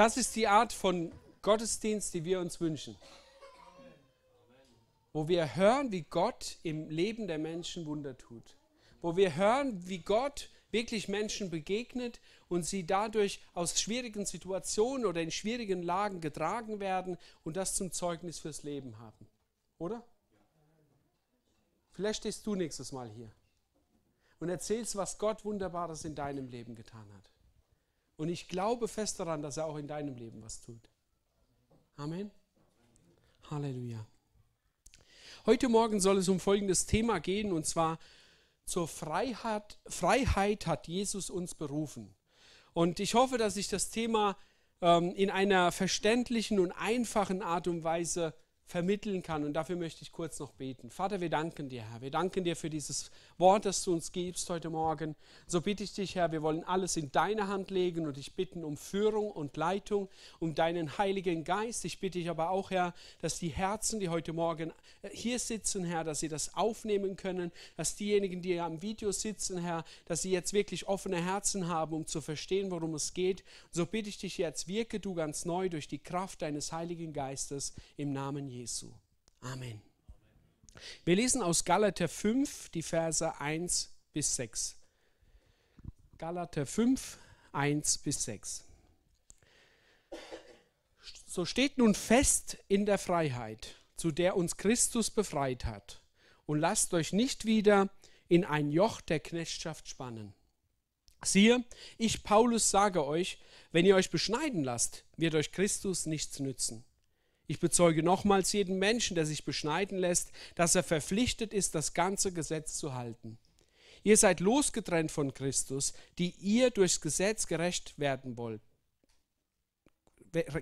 Das ist die Art von Gottesdienst, die wir uns wünschen. Wo wir hören, wie Gott im Leben der Menschen Wunder tut. Wo wir hören, wie Gott wirklich Menschen begegnet und sie dadurch aus schwierigen Situationen oder in schwierigen Lagen getragen werden und das zum Zeugnis fürs Leben haben. Oder? Vielleicht stehst du nächstes Mal hier und erzählst, was Gott Wunderbares in deinem Leben getan hat. Und ich glaube fest daran, dass er auch in deinem Leben was tut. Amen. Halleluja. Heute Morgen soll es um folgendes Thema gehen, und zwar zur Freiheit, Freiheit hat Jesus uns berufen. Und ich hoffe, dass ich das Thema ähm, in einer verständlichen und einfachen Art und Weise vermitteln kann. Und dafür möchte ich kurz noch beten. Vater, wir danken dir, Herr. Wir danken dir für dieses Wort, das du uns gibst heute Morgen. So bitte ich dich, Herr, wir wollen alles in deine Hand legen und ich bitten um Führung und Leitung, um deinen Heiligen Geist. Ich bitte dich aber auch, Herr, dass die Herzen, die heute Morgen äh, hier sitzen, Herr, dass sie das aufnehmen können, dass diejenigen, die am Video sitzen, Herr, dass sie jetzt wirklich offene Herzen haben, um zu verstehen, worum es geht. So bitte ich dich jetzt, wirke du ganz neu durch die Kraft deines Heiligen Geistes im Namen Jesu. Jesu. Amen. Wir lesen aus Galater 5 die Verse 1 bis 6. Galater 5, 1 bis 6. So steht nun fest in der Freiheit, zu der uns Christus befreit hat, und lasst euch nicht wieder in ein Joch der Knechtschaft spannen. Siehe, ich Paulus sage euch, wenn ihr euch beschneiden lasst, wird euch Christus nichts nützen. Ich bezeuge nochmals jeden Menschen, der sich beschneiden lässt, dass er verpflichtet ist, das ganze Gesetz zu halten. Ihr seid losgetrennt von Christus, die ihr durchs Gesetz gerecht werden wollt.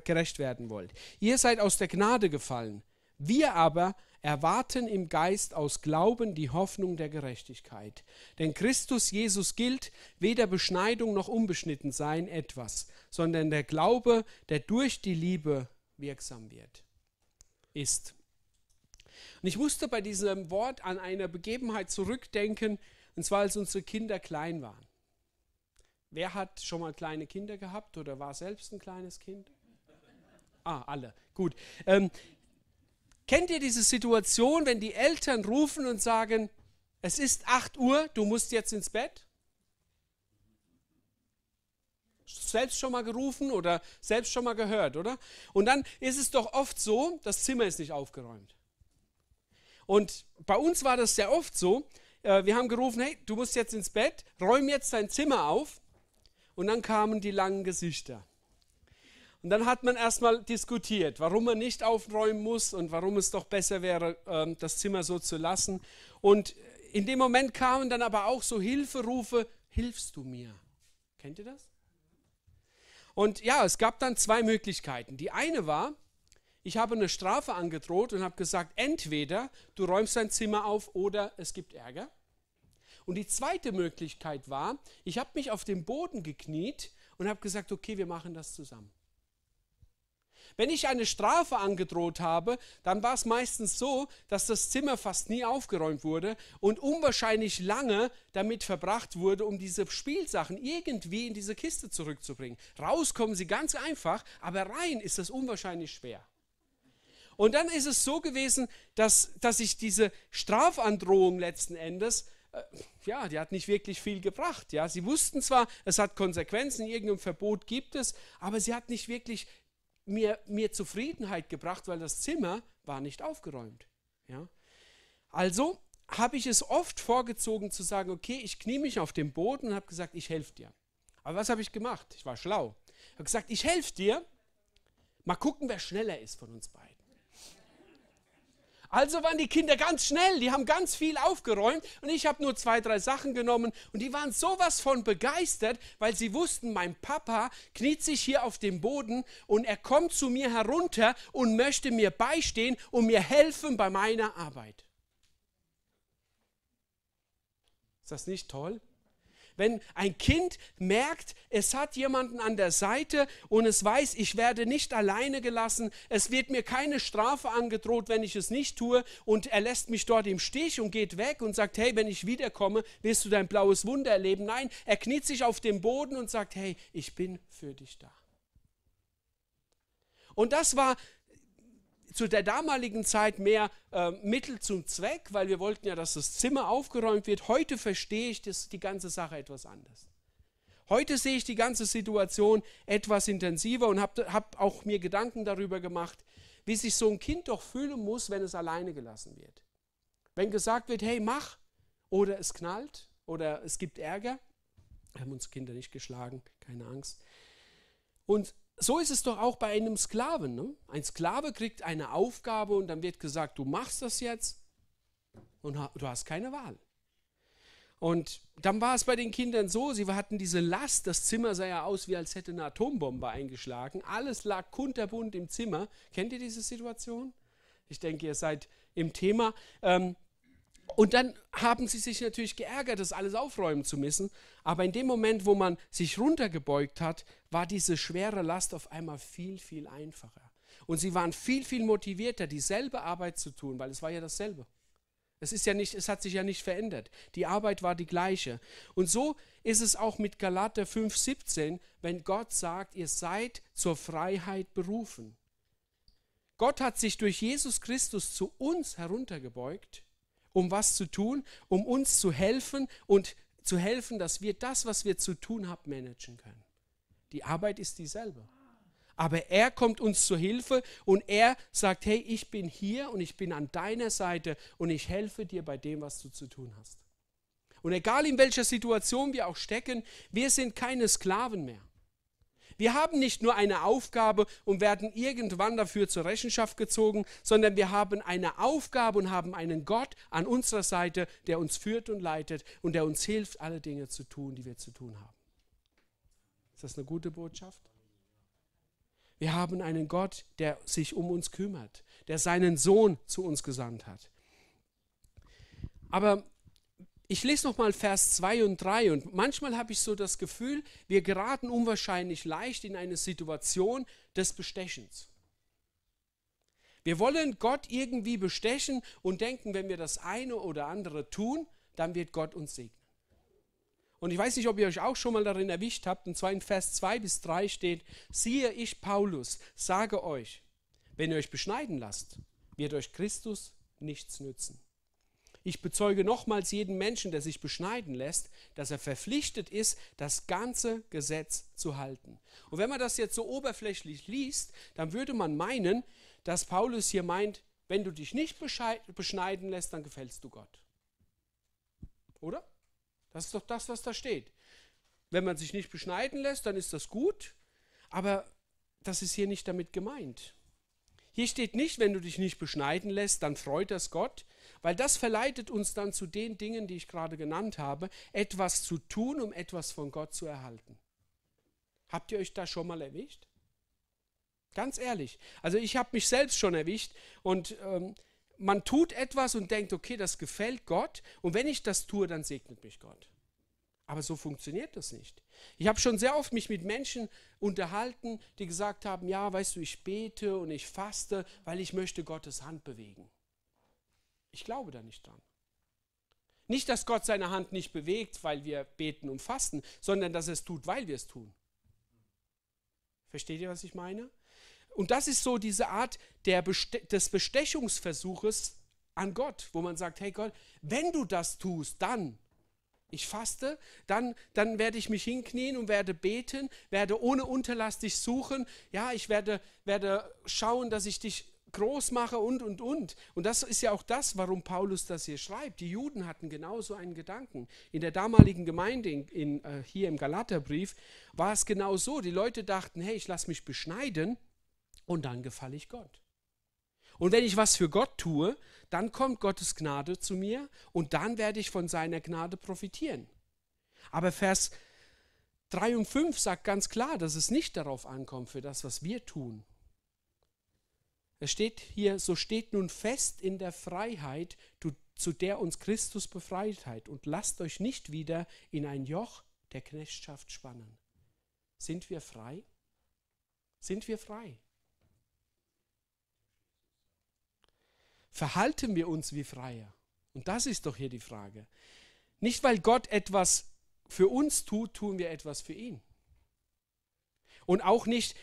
Gerecht werden wollt. Ihr seid aus der Gnade gefallen. Wir aber erwarten im Geist aus Glauben die Hoffnung der Gerechtigkeit. Denn Christus Jesus gilt weder Beschneidung noch Unbeschnittensein etwas, sondern der Glaube, der durch die Liebe wirksam wird, ist. Und ich musste bei diesem Wort an eine Begebenheit zurückdenken, und zwar als unsere Kinder klein waren. Wer hat schon mal kleine Kinder gehabt oder war selbst ein kleines Kind? Ah, alle. Gut. Ähm, kennt ihr diese Situation, wenn die Eltern rufen und sagen, es ist 8 Uhr, du musst jetzt ins Bett? selbst schon mal gerufen oder selbst schon mal gehört, oder? Und dann ist es doch oft so, das Zimmer ist nicht aufgeräumt. Und bei uns war das sehr oft so, äh, wir haben gerufen, hey, du musst jetzt ins Bett, räum jetzt dein Zimmer auf. Und dann kamen die langen Gesichter. Und dann hat man erstmal diskutiert, warum man nicht aufräumen muss und warum es doch besser wäre, ähm, das Zimmer so zu lassen. Und in dem Moment kamen dann aber auch so Hilferufe, hilfst du mir? Kennt ihr das? Und ja, es gab dann zwei Möglichkeiten. Die eine war, ich habe eine Strafe angedroht und habe gesagt, entweder du räumst dein Zimmer auf oder es gibt Ärger. Und die zweite Möglichkeit war, ich habe mich auf den Boden gekniet und habe gesagt, okay, wir machen das zusammen. Wenn ich eine Strafe angedroht habe, dann war es meistens so, dass das Zimmer fast nie aufgeräumt wurde und unwahrscheinlich lange damit verbracht wurde, um diese Spielsachen irgendwie in diese Kiste zurückzubringen. Rauskommen sie ganz einfach, aber rein ist das unwahrscheinlich schwer. Und dann ist es so gewesen, dass, dass ich diese Strafandrohung letzten Endes, äh, ja, die hat nicht wirklich viel gebracht. Ja. Sie wussten zwar, es hat Konsequenzen, irgendein Verbot gibt es, aber sie hat nicht wirklich mir, mir Zufriedenheit gebracht, weil das Zimmer war nicht aufgeräumt. Ja? Also habe ich es oft vorgezogen zu sagen, okay, ich knie mich auf den Boden und habe gesagt, ich helfe dir. Aber was habe ich gemacht? Ich war schlau. Ich habe gesagt, ich helfe dir. Mal gucken, wer schneller ist von uns beiden. Also waren die Kinder ganz schnell, die haben ganz viel aufgeräumt und ich habe nur zwei, drei Sachen genommen und die waren sowas von begeistert, weil sie wussten, mein Papa kniet sich hier auf dem Boden und er kommt zu mir herunter und möchte mir beistehen und mir helfen bei meiner Arbeit. Ist das nicht toll? Wenn ein Kind merkt, es hat jemanden an der Seite und es weiß, ich werde nicht alleine gelassen, es wird mir keine Strafe angedroht, wenn ich es nicht tue und er lässt mich dort im Stich und geht weg und sagt, hey, wenn ich wiederkomme, wirst du dein blaues Wunder erleben. Nein, er kniet sich auf den Boden und sagt, hey, ich bin für dich da. Und das war zu der damaligen Zeit mehr äh, Mittel zum Zweck, weil wir wollten ja, dass das Zimmer aufgeräumt wird. Heute verstehe ich das, die ganze Sache etwas anders. Heute sehe ich die ganze Situation etwas intensiver und habe hab auch mir Gedanken darüber gemacht, wie sich so ein Kind doch fühlen muss, wenn es alleine gelassen wird. Wenn gesagt wird, hey, mach, oder es knallt, oder es gibt Ärger. Wir haben uns Kinder nicht geschlagen, keine Angst. Und so ist es doch auch bei einem Sklaven. Ne? Ein Sklave kriegt eine Aufgabe und dann wird gesagt, du machst das jetzt und du hast keine Wahl. Und dann war es bei den Kindern so, sie hatten diese Last, das Zimmer sah ja aus, wie als hätte eine Atombombe eingeschlagen. Alles lag kunterbunt im Zimmer. Kennt ihr diese Situation? Ich denke, ihr seid im Thema. Ähm, und dann haben sie sich natürlich geärgert, das alles aufräumen zu müssen. Aber in dem Moment, wo man sich runtergebeugt hat, war diese schwere Last auf einmal viel, viel einfacher. Und sie waren viel, viel motivierter, dieselbe Arbeit zu tun, weil es war ja dasselbe. Es ist ja nicht, es hat sich ja nicht verändert. Die Arbeit war die gleiche. Und so ist es auch mit Galater 5,17, wenn Gott sagt, ihr seid zur Freiheit berufen. Gott hat sich durch Jesus Christus zu uns heruntergebeugt um was zu tun? Um uns zu helfen und zu helfen, dass wir das, was wir zu tun haben, managen können. Die Arbeit ist dieselbe. Aber er kommt uns zur Hilfe und er sagt, hey, ich bin hier und ich bin an deiner Seite und ich helfe dir bei dem, was du zu tun hast. Und egal in welcher Situation wir auch stecken, wir sind keine Sklaven mehr. Wir haben nicht nur eine Aufgabe und werden irgendwann dafür zur Rechenschaft gezogen, sondern wir haben eine Aufgabe und haben einen Gott an unserer Seite, der uns führt und leitet und der uns hilft, alle Dinge zu tun, die wir zu tun haben. Ist das eine gute Botschaft? Wir haben einen Gott, der sich um uns kümmert, der seinen Sohn zu uns gesandt hat. Aber ich lese nochmal Vers 2 und 3 und manchmal habe ich so das Gefühl, wir geraten unwahrscheinlich leicht in eine Situation des Bestechens. Wir wollen Gott irgendwie bestechen und denken, wenn wir das eine oder andere tun, dann wird Gott uns segnen. Und ich weiß nicht, ob ihr euch auch schon mal darin erwischt habt, und zwar in Vers 2 bis 3 steht, siehe ich, Paulus, sage euch, wenn ihr euch beschneiden lasst, wird euch Christus nichts nützen. Ich bezeuge nochmals jeden Menschen, der sich beschneiden lässt, dass er verpflichtet ist, das ganze Gesetz zu halten. Und wenn man das jetzt so oberflächlich liest, dann würde man meinen, dass Paulus hier meint, wenn du dich nicht beschneiden lässt, dann gefällst du Gott. Oder? Das ist doch das, was da steht. Wenn man sich nicht beschneiden lässt, dann ist das gut, aber das ist hier nicht damit gemeint. Hier steht nicht, wenn du dich nicht beschneiden lässt, dann freut das Gott, weil das verleitet uns dann zu den Dingen, die ich gerade genannt habe, etwas zu tun, um etwas von Gott zu erhalten. Habt ihr euch da schon mal erwischt? Ganz ehrlich. Also ich habe mich selbst schon erwischt und ähm, man tut etwas und denkt, okay, das gefällt Gott und wenn ich das tue, dann segnet mich Gott. Aber so funktioniert das nicht. Ich habe schon sehr oft mich mit Menschen unterhalten, die gesagt haben, ja, weißt du, ich bete und ich faste, weil ich möchte Gottes Hand bewegen. Ich glaube da nicht dran. Nicht, dass Gott seine Hand nicht bewegt, weil wir beten und fasten, sondern dass er es tut, weil wir es tun. Versteht ihr, was ich meine? Und das ist so diese Art Beste des Bestechungsversuches an Gott, wo man sagt, hey Gott, wenn du das tust, dann, ich faste, dann, dann werde ich mich hinknien und werde beten, werde ohne Unterlass dich suchen, ja, ich werde, werde schauen, dass ich dich groß mache und, und, und. Und das ist ja auch das, warum Paulus das hier schreibt. Die Juden hatten genauso einen Gedanken. In der damaligen Gemeinde, in, in äh, hier im Galaterbrief, war es genau so. Die Leute dachten, hey, ich lasse mich beschneiden und dann gefalle ich Gott. Und wenn ich was für Gott tue, dann kommt Gottes Gnade zu mir und dann werde ich von seiner Gnade profitieren. Aber Vers 3 und 5 sagt ganz klar, dass es nicht darauf ankommt, für das, was wir tun es steht hier, so steht nun fest in der Freiheit, zu der uns Christus befreit hat, und lasst euch nicht wieder in ein Joch der Knechtschaft spannen. Sind wir frei? Sind wir frei? Verhalten wir uns wie Freier? Und das ist doch hier die Frage. Nicht, weil Gott etwas für uns tut, tun wir etwas für ihn. Und auch nicht,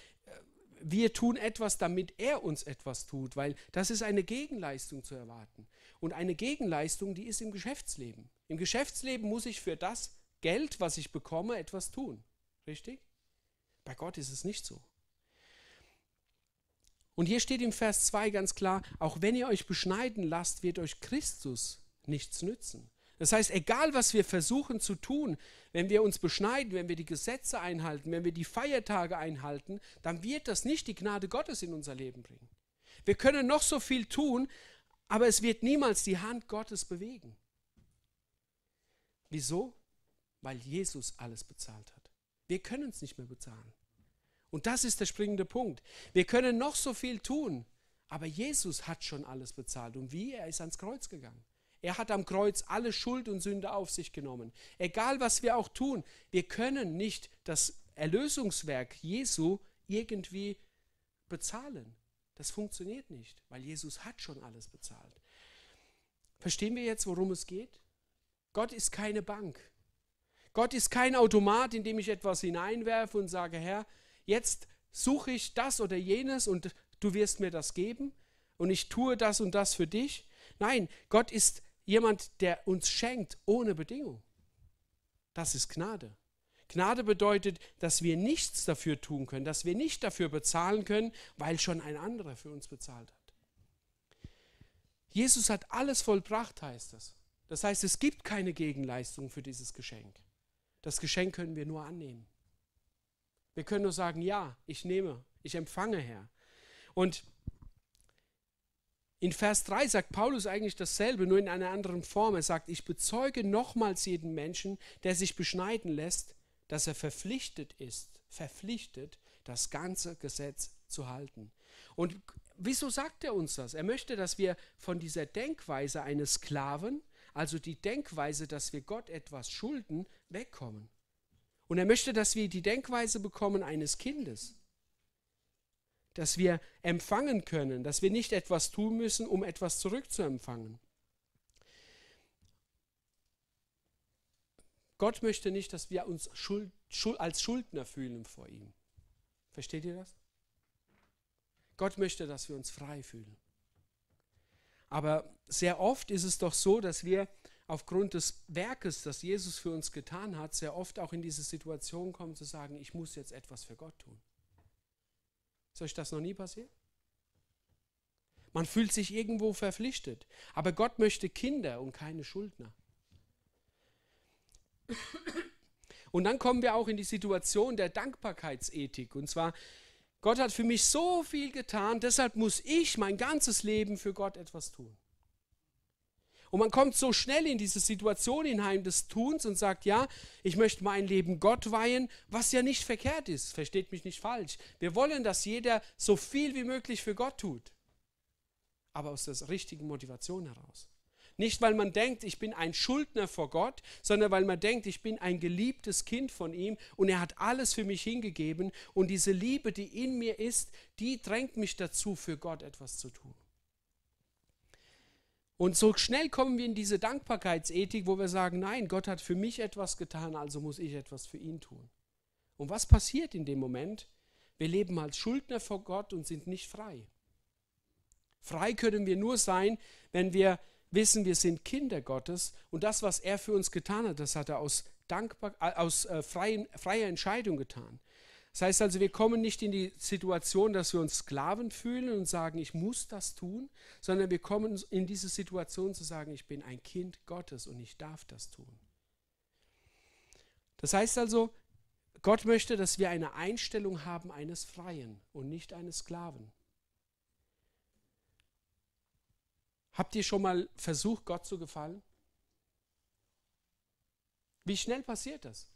wir tun etwas, damit er uns etwas tut, weil das ist eine Gegenleistung zu erwarten. Und eine Gegenleistung, die ist im Geschäftsleben. Im Geschäftsleben muss ich für das Geld, was ich bekomme, etwas tun. Richtig? Bei Gott ist es nicht so. Und hier steht im Vers 2 ganz klar, auch wenn ihr euch beschneiden lasst, wird euch Christus nichts nützen. Das heißt, egal was wir versuchen zu tun, wenn wir uns beschneiden, wenn wir die Gesetze einhalten, wenn wir die Feiertage einhalten, dann wird das nicht die Gnade Gottes in unser Leben bringen. Wir können noch so viel tun, aber es wird niemals die Hand Gottes bewegen. Wieso? Weil Jesus alles bezahlt hat. Wir können es nicht mehr bezahlen. Und das ist der springende Punkt. Wir können noch so viel tun, aber Jesus hat schon alles bezahlt. Und wie? Er ist ans Kreuz gegangen. Er hat am Kreuz alle Schuld und Sünde auf sich genommen. Egal was wir auch tun, wir können nicht das Erlösungswerk Jesu irgendwie bezahlen. Das funktioniert nicht, weil Jesus hat schon alles bezahlt. Verstehen wir jetzt, worum es geht? Gott ist keine Bank. Gott ist kein Automat, in dem ich etwas hineinwerfe und sage, Herr, jetzt suche ich das oder jenes und du wirst mir das geben und ich tue das und das für dich. Nein, Gott ist Jemand, der uns schenkt ohne Bedingung. Das ist Gnade. Gnade bedeutet, dass wir nichts dafür tun können, dass wir nicht dafür bezahlen können, weil schon ein anderer für uns bezahlt hat. Jesus hat alles vollbracht, heißt es. Das heißt, es gibt keine Gegenleistung für dieses Geschenk. Das Geschenk können wir nur annehmen. Wir können nur sagen, ja, ich nehme, ich empfange, Herr. Und in Vers 3 sagt Paulus eigentlich dasselbe, nur in einer anderen Form. Er sagt, ich bezeuge nochmals jeden Menschen, der sich beschneiden lässt, dass er verpflichtet ist, verpflichtet, das ganze Gesetz zu halten. Und wieso sagt er uns das? Er möchte, dass wir von dieser Denkweise eines Sklaven, also die Denkweise, dass wir Gott etwas schulden, wegkommen. Und er möchte, dass wir die Denkweise bekommen eines Kindes dass wir empfangen können, dass wir nicht etwas tun müssen, um etwas zurückzuempfangen. Gott möchte nicht, dass wir uns Schuld, Schuld, als Schuldner fühlen vor ihm. Versteht ihr das? Gott möchte, dass wir uns frei fühlen. Aber sehr oft ist es doch so, dass wir aufgrund des Werkes, das Jesus für uns getan hat, sehr oft auch in diese Situation kommen zu sagen, ich muss jetzt etwas für Gott tun. Ist euch das noch nie passiert? Man fühlt sich irgendwo verpflichtet. Aber Gott möchte Kinder und keine Schuldner. Und dann kommen wir auch in die Situation der Dankbarkeitsethik. Und zwar, Gott hat für mich so viel getan, deshalb muss ich mein ganzes Leben für Gott etwas tun. Und man kommt so schnell in diese Situation hinein des Tuns und sagt, ja, ich möchte mein Leben Gott weihen, was ja nicht verkehrt ist, versteht mich nicht falsch. Wir wollen, dass jeder so viel wie möglich für Gott tut, aber aus der richtigen Motivation heraus. Nicht, weil man denkt, ich bin ein Schuldner vor Gott, sondern weil man denkt, ich bin ein geliebtes Kind von ihm und er hat alles für mich hingegeben und diese Liebe, die in mir ist, die drängt mich dazu, für Gott etwas zu tun. Und so schnell kommen wir in diese Dankbarkeitsethik, wo wir sagen, nein, Gott hat für mich etwas getan, also muss ich etwas für ihn tun. Und was passiert in dem Moment? Wir leben als Schuldner vor Gott und sind nicht frei. Frei können wir nur sein, wenn wir wissen, wir sind Kinder Gottes und das, was er für uns getan hat, das hat er aus, Dankbar äh, aus äh, freien, freier Entscheidung getan. Das heißt also, wir kommen nicht in die Situation, dass wir uns Sklaven fühlen und sagen, ich muss das tun, sondern wir kommen in diese Situation zu sagen, ich bin ein Kind Gottes und ich darf das tun. Das heißt also, Gott möchte, dass wir eine Einstellung haben eines Freien und nicht eines Sklaven. Habt ihr schon mal versucht, Gott zu gefallen? Wie schnell passiert das?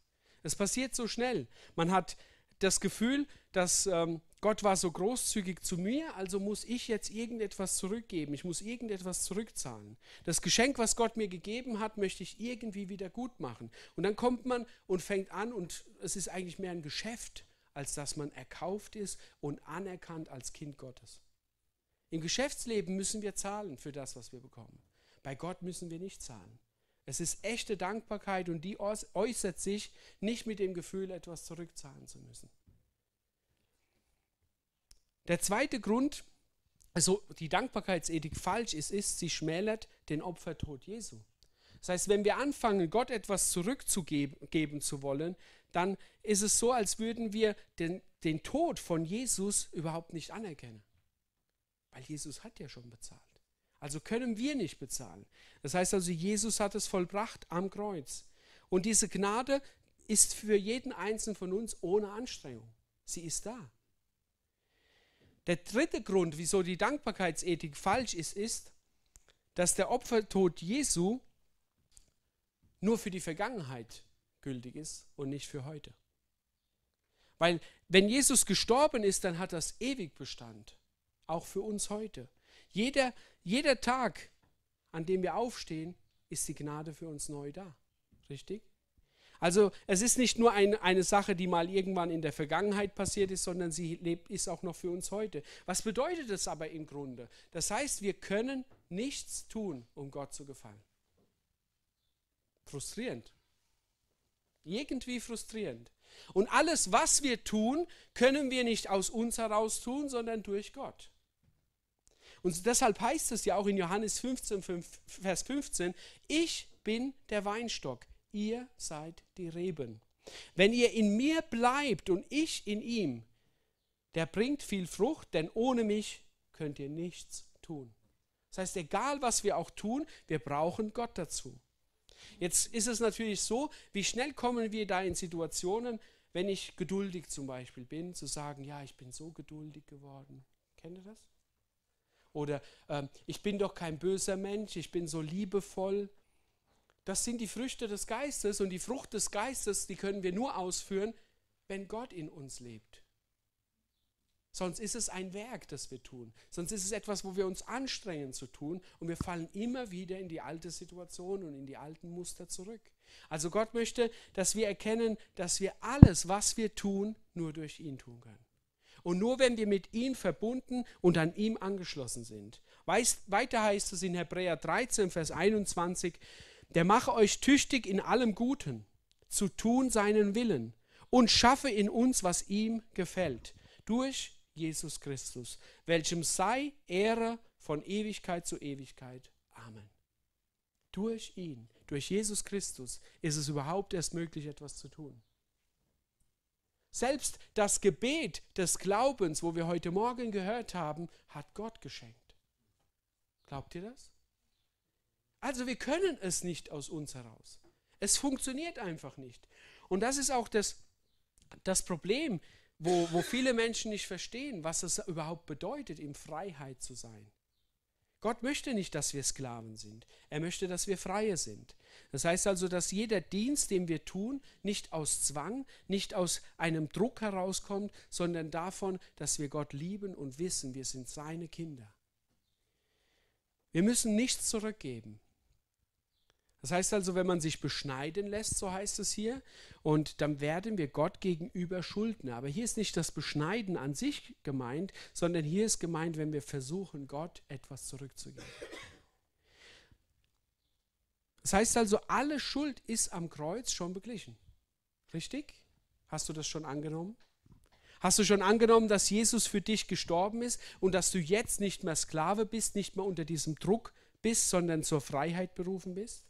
Es passiert so schnell. Man hat das Gefühl, dass ähm, Gott war so großzügig zu mir, also muss ich jetzt irgendetwas zurückgeben, ich muss irgendetwas zurückzahlen. Das Geschenk, was Gott mir gegeben hat, möchte ich irgendwie wieder gut machen. Und dann kommt man und fängt an und es ist eigentlich mehr ein Geschäft, als dass man erkauft ist und anerkannt als Kind Gottes. Im Geschäftsleben müssen wir zahlen für das, was wir bekommen. Bei Gott müssen wir nicht zahlen. Es ist echte Dankbarkeit und die äußert sich nicht mit dem Gefühl, etwas zurückzahlen zu müssen. Der zweite Grund, also die Dankbarkeitsethik falsch ist, ist, sie schmälert den Opfertod Jesu. Das heißt, wenn wir anfangen, Gott etwas zurückzugeben zu wollen, dann ist es so, als würden wir den, den Tod von Jesus überhaupt nicht anerkennen. Weil Jesus hat ja schon bezahlt. Also können wir nicht bezahlen. Das heißt also, Jesus hat es vollbracht am Kreuz. Und diese Gnade ist für jeden Einzelnen von uns ohne Anstrengung. Sie ist da. Der dritte Grund, wieso die Dankbarkeitsethik falsch ist, ist, dass der Opfertod Jesu nur für die Vergangenheit gültig ist und nicht für heute. Weil wenn Jesus gestorben ist, dann hat das ewig Bestand, auch für uns heute. Jeder, jeder Tag, an dem wir aufstehen, ist die Gnade für uns neu da. Richtig? Also es ist nicht nur ein, eine Sache, die mal irgendwann in der Vergangenheit passiert ist, sondern sie lebt, ist auch noch für uns heute. Was bedeutet das aber im Grunde? Das heißt, wir können nichts tun, um Gott zu gefallen. Frustrierend. Irgendwie frustrierend. Und alles, was wir tun, können wir nicht aus uns heraus tun, sondern durch Gott. Und deshalb heißt es ja auch in Johannes 15, 5, Vers 15, ich bin der Weinstock, ihr seid die Reben. Wenn ihr in mir bleibt und ich in ihm, der bringt viel Frucht, denn ohne mich könnt ihr nichts tun. Das heißt, egal was wir auch tun, wir brauchen Gott dazu. Jetzt ist es natürlich so, wie schnell kommen wir da in Situationen, wenn ich geduldig zum Beispiel bin, zu sagen, ja, ich bin so geduldig geworden. Kennt ihr das? Oder äh, ich bin doch kein böser Mensch, ich bin so liebevoll. Das sind die Früchte des Geistes und die Frucht des Geistes, die können wir nur ausführen, wenn Gott in uns lebt. Sonst ist es ein Werk, das wir tun. Sonst ist es etwas, wo wir uns anstrengen zu tun und wir fallen immer wieder in die alte Situation und in die alten Muster zurück. Also Gott möchte, dass wir erkennen, dass wir alles, was wir tun, nur durch ihn tun können. Und nur wenn wir mit ihm verbunden und an ihm angeschlossen sind. Weiter heißt es in Hebräer 13, Vers 21, der mache euch tüchtig in allem Guten, zu tun seinen Willen und schaffe in uns, was ihm gefällt, durch Jesus Christus, welchem sei Ehre von Ewigkeit zu Ewigkeit. Amen. Durch ihn, durch Jesus Christus ist es überhaupt erst möglich, etwas zu tun. Selbst das Gebet des Glaubens, wo wir heute Morgen gehört haben, hat Gott geschenkt. Glaubt ihr das? Also wir können es nicht aus uns heraus. Es funktioniert einfach nicht. Und das ist auch das, das Problem, wo, wo viele Menschen nicht verstehen, was es überhaupt bedeutet, in Freiheit zu sein. Gott möchte nicht, dass wir Sklaven sind. Er möchte, dass wir Freie sind. Das heißt also, dass jeder Dienst, den wir tun, nicht aus Zwang, nicht aus einem Druck herauskommt, sondern davon, dass wir Gott lieben und wissen, wir sind seine Kinder. Wir müssen nichts zurückgeben. Das heißt also, wenn man sich beschneiden lässt, so heißt es hier, und dann werden wir Gott gegenüber schulden. Aber hier ist nicht das Beschneiden an sich gemeint, sondern hier ist gemeint, wenn wir versuchen, Gott etwas zurückzugeben. Das heißt also, alle Schuld ist am Kreuz schon beglichen. Richtig? Hast du das schon angenommen? Hast du schon angenommen, dass Jesus für dich gestorben ist und dass du jetzt nicht mehr Sklave bist, nicht mehr unter diesem Druck bist, sondern zur Freiheit berufen bist?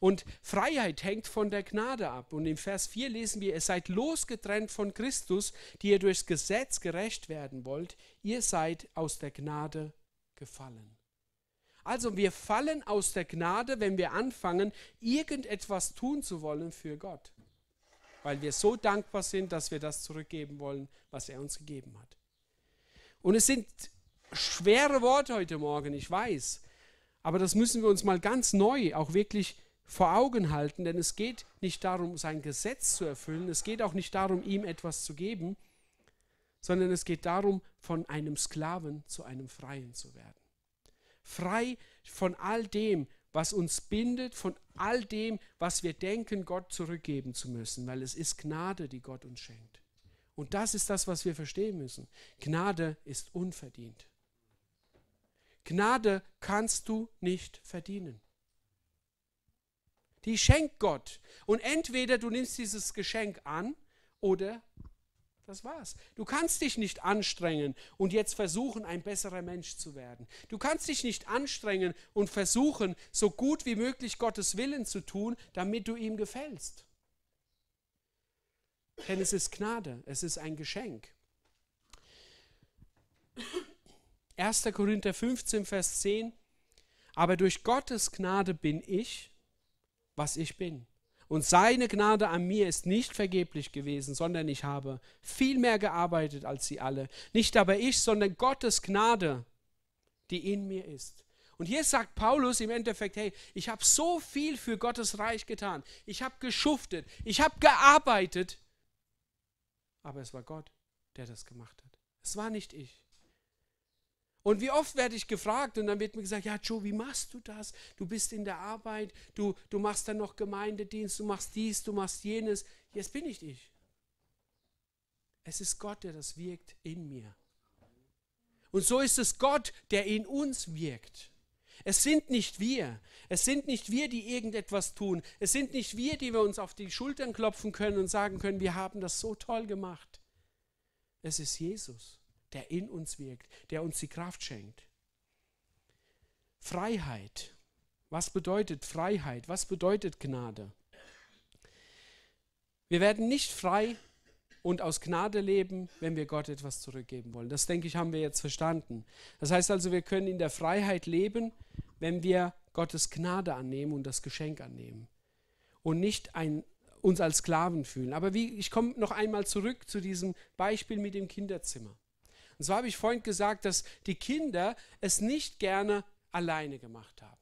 Und Freiheit hängt von der Gnade ab. Und im Vers 4 lesen wir, ihr seid losgetrennt von Christus, die ihr durchs Gesetz gerecht werden wollt. Ihr seid aus der Gnade gefallen. Also wir fallen aus der Gnade, wenn wir anfangen, irgendetwas tun zu wollen für Gott. Weil wir so dankbar sind, dass wir das zurückgeben wollen, was er uns gegeben hat. Und es sind schwere Worte heute Morgen, ich weiß. Aber das müssen wir uns mal ganz neu auch wirklich vor Augen halten, denn es geht nicht darum, sein Gesetz zu erfüllen, es geht auch nicht darum, ihm etwas zu geben, sondern es geht darum, von einem Sklaven zu einem Freien zu werden. Frei von all dem, was uns bindet, von all dem, was wir denken, Gott zurückgeben zu müssen, weil es ist Gnade, die Gott uns schenkt. Und das ist das, was wir verstehen müssen. Gnade ist unverdient. Gnade kannst du nicht verdienen die schenkt Gott. Und entweder du nimmst dieses Geschenk an oder das war's. Du kannst dich nicht anstrengen und jetzt versuchen, ein besserer Mensch zu werden. Du kannst dich nicht anstrengen und versuchen, so gut wie möglich Gottes Willen zu tun, damit du ihm gefällst. Denn es ist Gnade, es ist ein Geschenk. 1. Korinther 15, Vers 10. Aber durch Gottes Gnade bin ich, was ich bin. Und seine Gnade an mir ist nicht vergeblich gewesen, sondern ich habe viel mehr gearbeitet als sie alle. Nicht aber ich, sondern Gottes Gnade, die in mir ist. Und hier sagt Paulus im Endeffekt, hey, ich habe so viel für Gottes Reich getan. Ich habe geschuftet, ich habe gearbeitet. Aber es war Gott, der das gemacht hat. Es war nicht ich. Und wie oft werde ich gefragt und dann wird mir gesagt, ja Joe, wie machst du das? Du bist in der Arbeit, du, du machst dann noch Gemeindedienst, du machst dies, du machst jenes. Jetzt bin ich ich. Es ist Gott, der das wirkt in mir. Und so ist es Gott, der in uns wirkt. Es sind nicht wir. Es sind nicht wir, die irgendetwas tun. Es sind nicht wir, die wir uns auf die Schultern klopfen können und sagen können, wir haben das so toll gemacht. Es ist Jesus der in uns wirkt, der uns die Kraft schenkt. Freiheit. Was bedeutet Freiheit? Was bedeutet Gnade? Wir werden nicht frei und aus Gnade leben, wenn wir Gott etwas zurückgeben wollen. Das denke ich, haben wir jetzt verstanden. Das heißt also, wir können in der Freiheit leben, wenn wir Gottes Gnade annehmen und das Geschenk annehmen und nicht ein, uns als Sklaven fühlen. Aber wie, ich komme noch einmal zurück zu diesem Beispiel mit dem Kinderzimmer. Und zwar habe ich vorhin gesagt, dass die Kinder es nicht gerne alleine gemacht haben.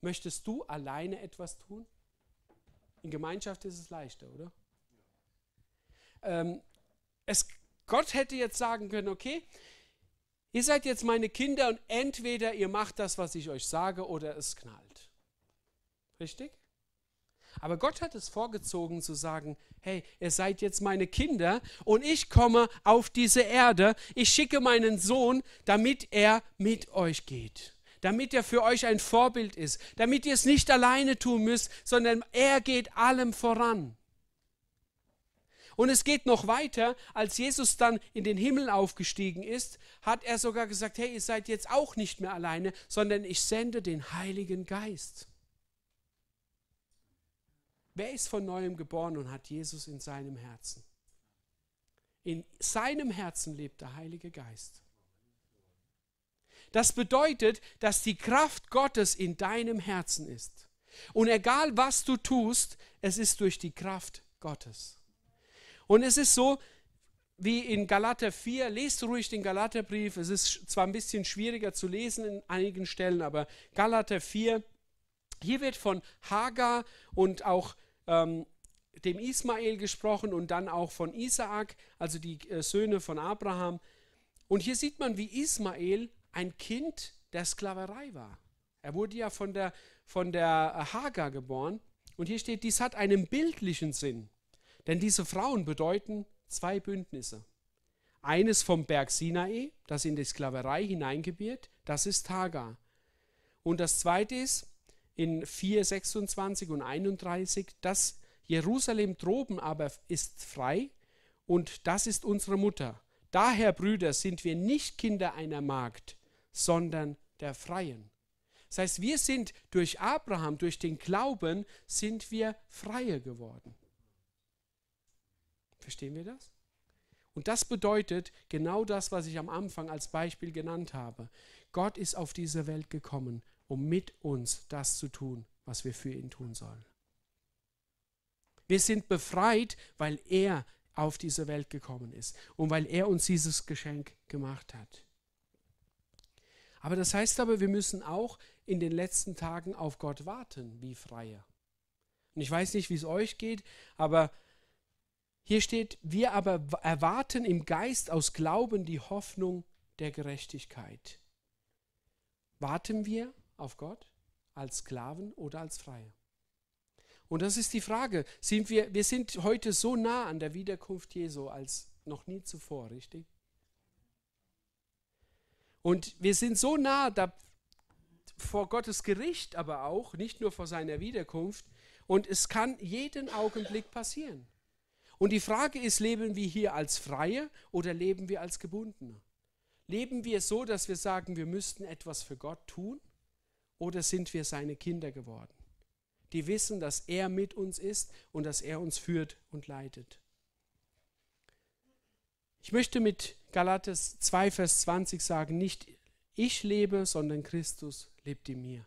Möchtest du alleine etwas tun? In Gemeinschaft ist es leichter, oder? Ähm, es, Gott hätte jetzt sagen können, okay, ihr seid jetzt meine Kinder und entweder ihr macht das, was ich euch sage, oder es knallt. Richtig? Aber Gott hat es vorgezogen zu sagen, hey, ihr seid jetzt meine Kinder und ich komme auf diese Erde, ich schicke meinen Sohn, damit er mit euch geht damit er für euch ein Vorbild ist, damit ihr es nicht alleine tun müsst, sondern er geht allem voran. Und es geht noch weiter, als Jesus dann in den Himmel aufgestiegen ist, hat er sogar gesagt, hey, ihr seid jetzt auch nicht mehr alleine, sondern ich sende den Heiligen Geist. Wer ist von neuem geboren und hat Jesus in seinem Herzen? In seinem Herzen lebt der Heilige Geist. Das bedeutet, dass die Kraft Gottes in deinem Herzen ist. Und egal was du tust, es ist durch die Kraft Gottes. Und es ist so, wie in Galater 4, lest ruhig den Galaterbrief, es ist zwar ein bisschen schwieriger zu lesen in einigen Stellen, aber Galater 4, hier wird von Hagar und auch ähm, dem Ismael gesprochen und dann auch von Isaak, also die äh, Söhne von Abraham. Und hier sieht man, wie Ismael ein Kind der Sklaverei war. Er wurde ja von der, von der äh, Hagar geboren. Und hier steht, dies hat einen bildlichen Sinn. Denn diese Frauen bedeuten zwei Bündnisse. Eines vom Berg Sinai, das in die Sklaverei hineingebiert, das ist Hagar. Und das zweite ist, in 4, 26 und 31, dass Jerusalem droben aber ist frei und das ist unsere Mutter. Daher, Brüder, sind wir nicht Kinder einer Magd, sondern der Freien. Das heißt, wir sind durch Abraham, durch den Glauben, sind wir Freie geworden. Verstehen wir das? Und das bedeutet genau das, was ich am Anfang als Beispiel genannt habe. Gott ist auf diese Welt gekommen, um mit uns das zu tun, was wir für ihn tun sollen. Wir sind befreit, weil er auf diese Welt gekommen ist und weil er uns dieses Geschenk gemacht hat. Aber das heißt aber, wir müssen auch in den letzten Tagen auf Gott warten, wie Freier. Und ich weiß nicht, wie es euch geht, aber hier steht, wir aber erwarten im Geist aus Glauben die Hoffnung der Gerechtigkeit. Warten wir auf Gott, als Sklaven oder als Freie. Und das ist die Frage, sind wir, wir sind heute so nah an der Wiederkunft Jesu als noch nie zuvor, richtig? Und wir sind so nah da, vor Gottes Gericht, aber auch nicht nur vor seiner Wiederkunft. Und es kann jeden Augenblick passieren. Und die Frage ist, leben wir hier als Freie oder leben wir als Gebundene? Leben wir so, dass wir sagen, wir müssten etwas für Gott tun? oder sind wir seine Kinder geworden, die wissen, dass er mit uns ist und dass er uns führt und leitet. Ich möchte mit Galates 2, Vers 20 sagen, nicht ich lebe, sondern Christus lebt in mir.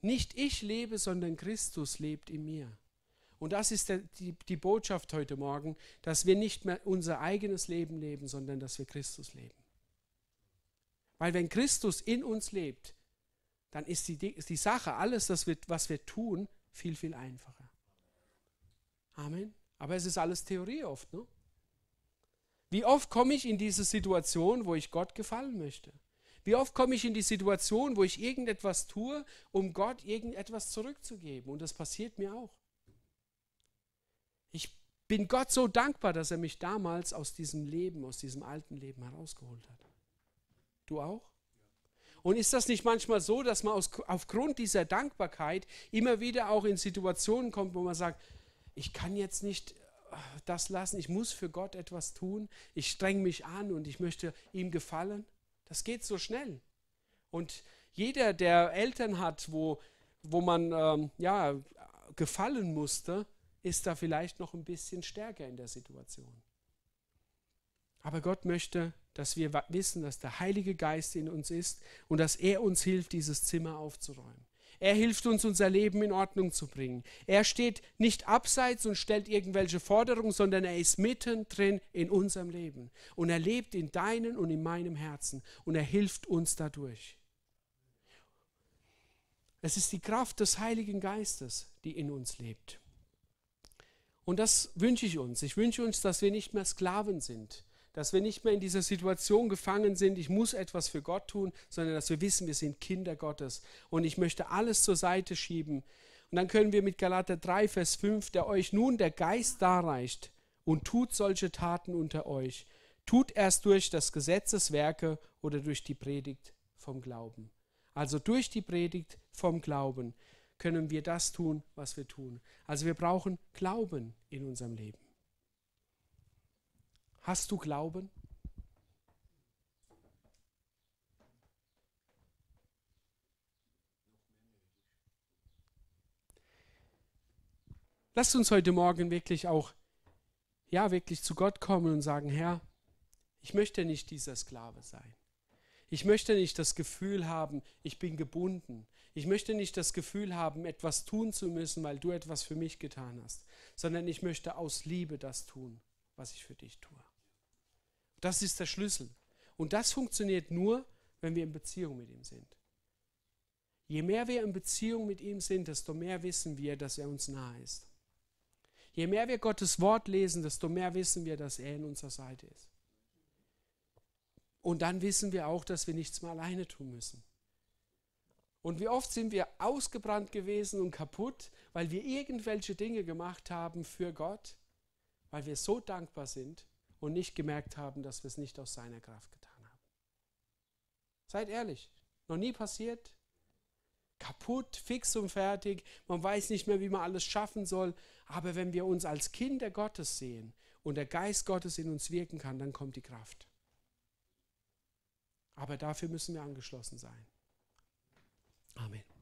Nicht ich lebe, sondern Christus lebt in mir. Und das ist der, die, die Botschaft heute Morgen, dass wir nicht mehr unser eigenes Leben leben, sondern dass wir Christus leben. Weil wenn Christus in uns lebt, dann ist die, die Sache, alles, das wir, was wir tun, viel, viel einfacher. Amen. Aber es ist alles Theorie oft. Ne? Wie oft komme ich in diese Situation, wo ich Gott gefallen möchte? Wie oft komme ich in die Situation, wo ich irgendetwas tue, um Gott irgendetwas zurückzugeben? Und das passiert mir auch. Ich bin Gott so dankbar, dass er mich damals aus diesem Leben, aus diesem alten Leben herausgeholt hat. Du auch? Und ist das nicht manchmal so, dass man aus, aufgrund dieser Dankbarkeit immer wieder auch in Situationen kommt, wo man sagt, ich kann jetzt nicht äh, das lassen, ich muss für Gott etwas tun, ich streng mich an und ich möchte ihm gefallen? Das geht so schnell. Und jeder, der Eltern hat, wo, wo man ähm, ja, gefallen musste, ist da vielleicht noch ein bisschen stärker in der Situation. Aber Gott möchte dass wir wissen, dass der Heilige Geist in uns ist und dass er uns hilft, dieses Zimmer aufzuräumen. Er hilft uns, unser Leben in Ordnung zu bringen. Er steht nicht abseits und stellt irgendwelche Forderungen, sondern er ist mittendrin in unserem Leben. Und er lebt in deinem und in meinem Herzen. Und er hilft uns dadurch. Es ist die Kraft des Heiligen Geistes, die in uns lebt. Und das wünsche ich uns. Ich wünsche uns, dass wir nicht mehr Sklaven sind, dass wir nicht mehr in dieser Situation gefangen sind, ich muss etwas für Gott tun, sondern dass wir wissen, wir sind Kinder Gottes und ich möchte alles zur Seite schieben. Und dann können wir mit Galater 3, Vers 5, der euch nun der Geist darreicht und tut solche Taten unter euch, tut erst durch das Gesetzeswerke oder durch die Predigt vom Glauben. Also durch die Predigt vom Glauben können wir das tun, was wir tun. Also wir brauchen Glauben in unserem Leben. Hast du Glauben? Lasst uns heute Morgen wirklich auch, ja, wirklich zu Gott kommen und sagen, Herr, ich möchte nicht dieser Sklave sein. Ich möchte nicht das Gefühl haben, ich bin gebunden. Ich möchte nicht das Gefühl haben, etwas tun zu müssen, weil du etwas für mich getan hast, sondern ich möchte aus Liebe das tun, was ich für dich tue. Das ist der Schlüssel. Und das funktioniert nur, wenn wir in Beziehung mit ihm sind. Je mehr wir in Beziehung mit ihm sind, desto mehr wissen wir, dass er uns nahe ist. Je mehr wir Gottes Wort lesen, desto mehr wissen wir, dass er in unserer Seite ist. Und dann wissen wir auch, dass wir nichts mehr alleine tun müssen. Und wie oft sind wir ausgebrannt gewesen und kaputt, weil wir irgendwelche Dinge gemacht haben für Gott, weil wir so dankbar sind, und nicht gemerkt haben, dass wir es nicht aus seiner Kraft getan haben. Seid ehrlich, noch nie passiert. Kaputt, fix und fertig, man weiß nicht mehr, wie man alles schaffen soll, aber wenn wir uns als Kinder Gottes sehen und der Geist Gottes in uns wirken kann, dann kommt die Kraft. Aber dafür müssen wir angeschlossen sein. Amen.